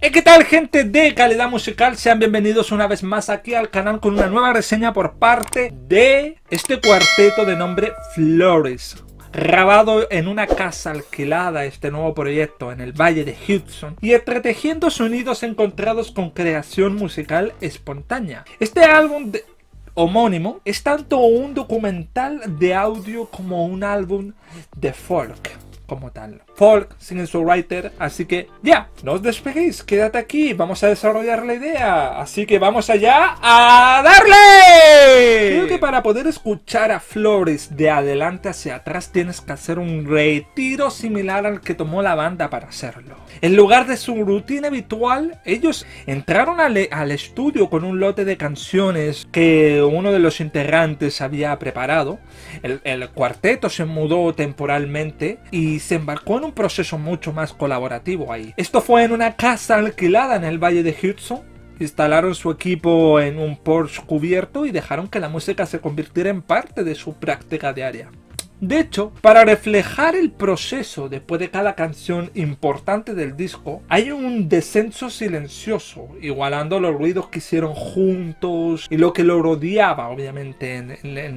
¿Qué tal gente de calidad musical? Sean bienvenidos una vez más aquí al canal con una nueva reseña por parte de este cuarteto de nombre Flores. Grabado en una casa alquilada este nuevo proyecto en el Valle de Hudson y entretejiendo sonidos encontrados con creación musical espontánea. Este álbum homónimo es tanto un documental de audio como un álbum de folk como tal. Folk, sin writer, así que ya, no os despeguéis, quédate aquí, vamos a desarrollar la idea, así que vamos allá a darle. Creo que para poder escuchar a Flores de adelante hacia atrás tienes que hacer un retiro similar al que tomó la banda para hacerlo. En lugar de su rutina habitual, ellos entraron al, al estudio con un lote de canciones que uno de los integrantes había preparado. El, el cuarteto se mudó temporalmente y se embarcó en un proceso mucho más colaborativo ahí. Esto fue en una casa alquilada en el Valle de Hudson, instalaron su equipo en un Porsche cubierto y dejaron que la música se convirtiera en parte de su práctica diaria. De hecho, para reflejar el proceso después de cada canción importante del disco, hay un descenso silencioso, igualando los ruidos que hicieron juntos y lo que lo rodeaba, obviamente, en,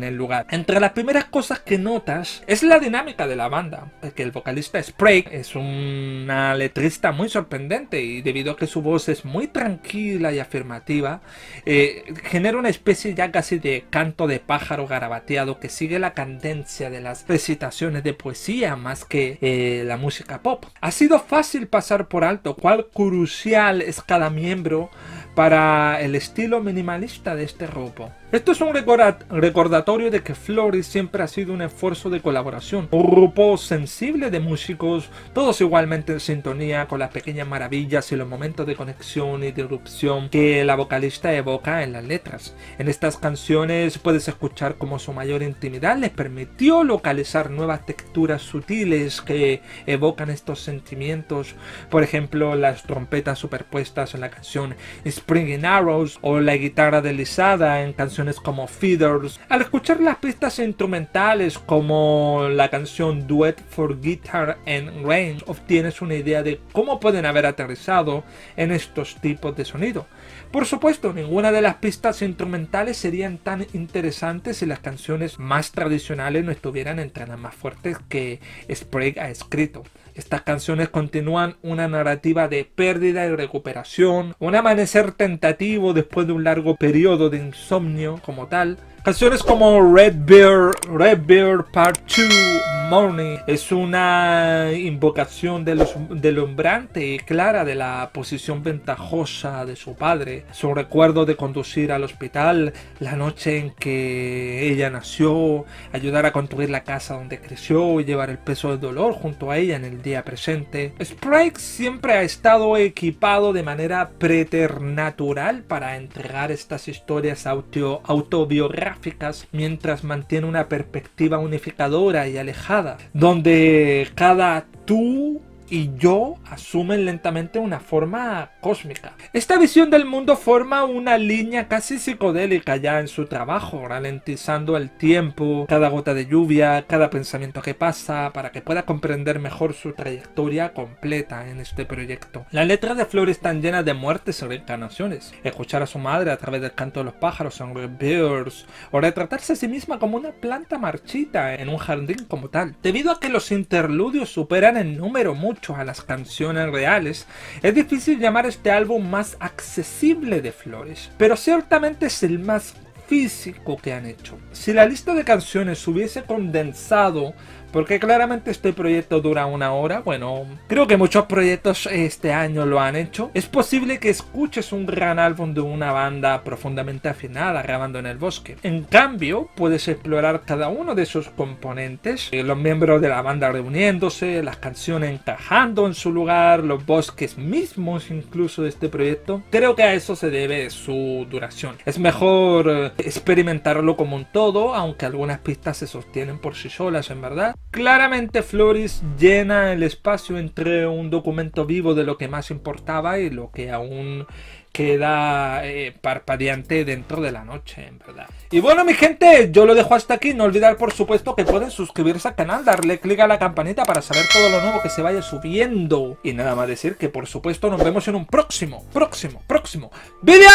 el lugar. Entre las primeras cosas que notas es la dinámica de la banda, que el vocalista Sprague es una letrista muy sorprendente y debido a que su voz es muy tranquila y afirmativa, eh, genera una especie ya casi de canto de pájaro garabateado que sigue la cadencia de la recitaciones de poesía más que eh, la música pop. Ha sido fácil pasar por alto cuál crucial es cada miembro para el estilo minimalista de este grupo. Esto es un recordatorio de que Flores siempre ha sido un esfuerzo de colaboración, un grupo sensible de músicos, todos igualmente en sintonía con las pequeñas maravillas y los momentos de conexión y de irrupción que la vocalista evoca en las letras. En estas canciones puedes escuchar cómo su mayor intimidad les permitió localizar nuevas texturas sutiles que evocan estos sentimientos, por ejemplo las trompetas superpuestas en la canción Spring Arrows o la guitarra deslizada en canciones como Feeders. Al escuchar las pistas instrumentales como la canción Duet for Guitar and Rain obtienes una idea de cómo pueden haber aterrizado en estos tipos de sonido. Por supuesto, ninguna de las pistas instrumentales serían tan interesantes si las canciones más tradicionales no estuvieran entre más fuertes que Sprague ha escrito. Estas canciones continúan una narrativa de pérdida y recuperación, un amanecer tentativo después de un largo periodo de insomnio como tal, Canciones como Red Bear, Red Bear Part 2, Morning, es una invocación de los, y clara de la posición ventajosa de su padre, su recuerdo de conducir al hospital la noche en que ella nació, ayudar a construir la casa donde creció y llevar el peso del dolor junto a ella en el día presente. Sprite siempre ha estado equipado de manera preternatural para entregar estas historias autobiográficas mientras mantiene una perspectiva unificadora y alejada, donde cada tú y yo asumen lentamente una forma cósmica. Esta visión del mundo forma una línea casi psicodélica ya en su trabajo, ralentizando el tiempo, cada gota de lluvia, cada pensamiento que pasa, para que pueda comprender mejor su trayectoria completa en este proyecto. La letra de Flores están llenas de muertes y reencarnaciones. Escuchar a su madre a través del canto de los pájaros en Bears, o retratarse a sí misma como una planta marchita en un jardín como tal. Debido a que los interludios superan el número mucho a las canciones reales, es difícil llamar este álbum más accesible de Flores, pero ciertamente es el más físico que han hecho. Si la lista de canciones hubiese condensado porque claramente este proyecto dura una hora. Bueno, creo que muchos proyectos este año lo han hecho. Es posible que escuches un gran álbum de una banda profundamente afinada grabando en el bosque. En cambio, puedes explorar cada uno de sus componentes. Eh, los miembros de la banda reuniéndose, las canciones encajando en su lugar, los bosques mismos incluso de este proyecto. Creo que a eso se debe su duración. Es mejor eh, experimentarlo como un todo, aunque algunas pistas se sostienen por sí solas, en verdad. Claramente Flores llena el espacio entre un documento vivo de lo que más importaba y lo que aún queda eh, parpadeante dentro de la noche, en verdad. Y bueno, mi gente, yo lo dejo hasta aquí. No olvidar, por supuesto, que pueden suscribirse al canal, darle clic a la campanita para saber todo lo nuevo que se vaya subiendo. Y nada más decir que, por supuesto, nos vemos en un próximo, próximo, próximo vídeo.